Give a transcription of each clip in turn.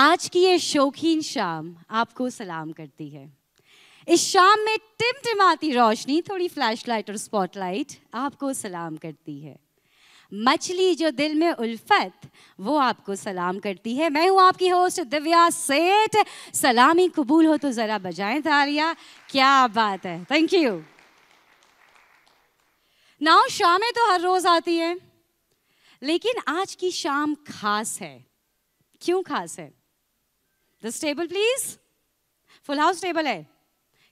आज की ये शौकीन शाम आपको सलाम करती है इस शाम में टिमटिमाती रोशनी थोड़ी फ्लैशलाइट और स्पॉटलाइट आपको सलाम करती है मछली जो दिल में उल्फत वो आपको सलाम करती है मैं हूँ आपकी होस्ट दिव्या सेठ सलामी कबूल हो तो ज़रा बजाएं तारिया क्या बात है थैंक यू नाव शामें तो हर रोज़ आती हैं लेकिन आज की शाम खास है क्यों खास है this table please full house table है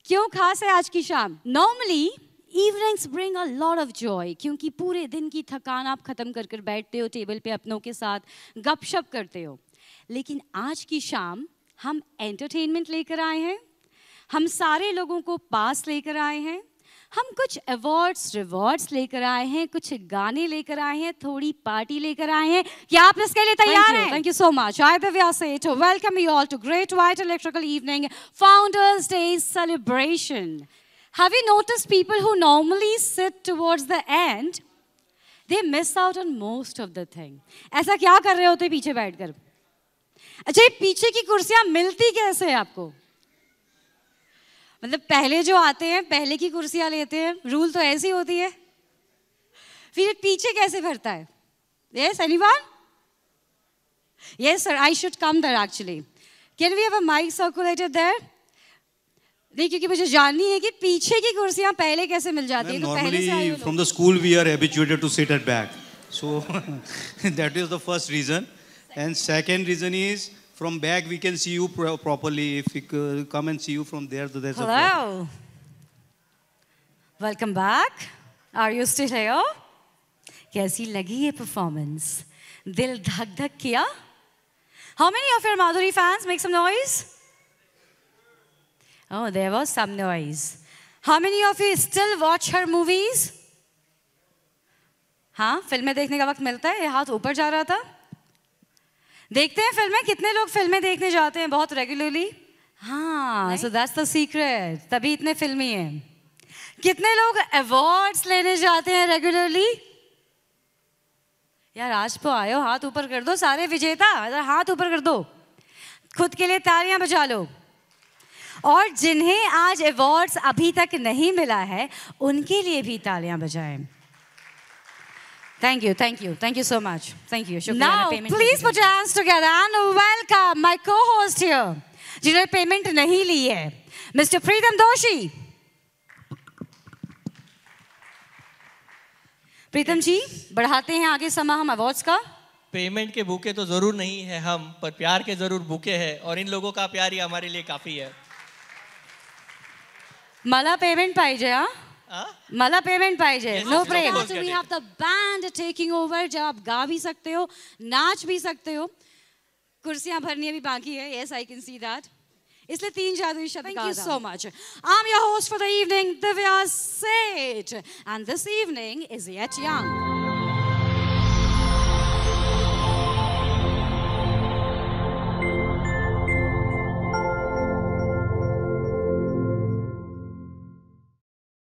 क्यों खास है आज की शाम normally evenings bring a load of joy क्योंकि पूरे दिन की थकान आप खत्म कर कर बैठते हो टेबल पे अपनों के साथ गपशप करते हो लेकिन आज की शाम हम एंटरटेनमेंट लेकर आए हैं हम सारे लोगों को पास लेकर आए हैं हम कुछ अवार्ड्स रिवॉर्ड्स लेकर आए हैं कुछ गाने लेकर आए हैं थोड़ी पार्टी लेकर आए हैं क्या आप इसके लिए तैयार हैं thank you so much I Divya Seth welcome you all to great white electrical evening founders day celebration have you notice people who normally sit towards the end they miss out on most of the thing ऐसा क्या कर रहे होते पीछे बैठकर? अच्छा ये पीछे की कुर्सियां मिलती कैसे आपको मतलब पहले जो आते हैं पहले की कुर्सियां लेते हैं रूल तो ऐसी होती है फिर पीछे कैसे भरता है yes anyone yes sir I should come there actually can we have a mic circulated there नहीं क्योंकि मुझे जाननी है कि पीछे की कुर्सियां पहले कैसे मिल जाती है तो पहले से from the school we are habituated to sit at back so that is the first reason and second reason is from back we can see you pro properly. If we could come and see you from there, so there's Hello. Welcome back. Are you still here? कैसी लगी ये performance दिल धक धक किया how many of your Madhuri fans make some noise oh there was some noise how many of you still watch her movies हाँ फिल्में देखने का वक्त मिलता है हाथ ऊपर जा रहा था देखते हैं फिल्में कितने लोग फिल्में देखने जाते हैं बहुत रेगुलरली हाँ सो दैट्स द सीक्रेट तभी इतने फिल्मी हैं कितने लोग अवार्ड्स लेने जाते हैं रेगुलरली यार आज तो आयो हाथ ऊपर कर दो सारे विजेता हाथ ऊपर कर दो खुद के लिए तालियां बजा लो और जिन्हें आज अवार्ड्स अभी तक नहीं मिला है उनके लिए भी तालियां बजाएं Thank you, thank you, thank you so much. Thank you. Shukriya now, please put your hands together and welcome my co-host here, जिन्होंने पेमेंट नहीं ली है मिस्टर प्रीतम दोषी प्रीतम जी बढ़ाते हैं आगे समा हम अवार्ड्स का पेमेंट के भूखे तो जरूर नहीं है हम पर प्यार के जरूर भूखे हैं और इन लोगों का प्यार ही हमारे लिए काफी है मला पेमेंट पाहिजे हाँ मला पेमेंट पाहिजे नो प्रेम so we have the band taking over जब आप गा भी सकते हो नाच भी सकते हो कुर्सियां भरनी अभी बाकी है yes I can see that इसलिए तीन जादू शब्द thank you so much I am your host for the evening Divya Seth and this evening is yet young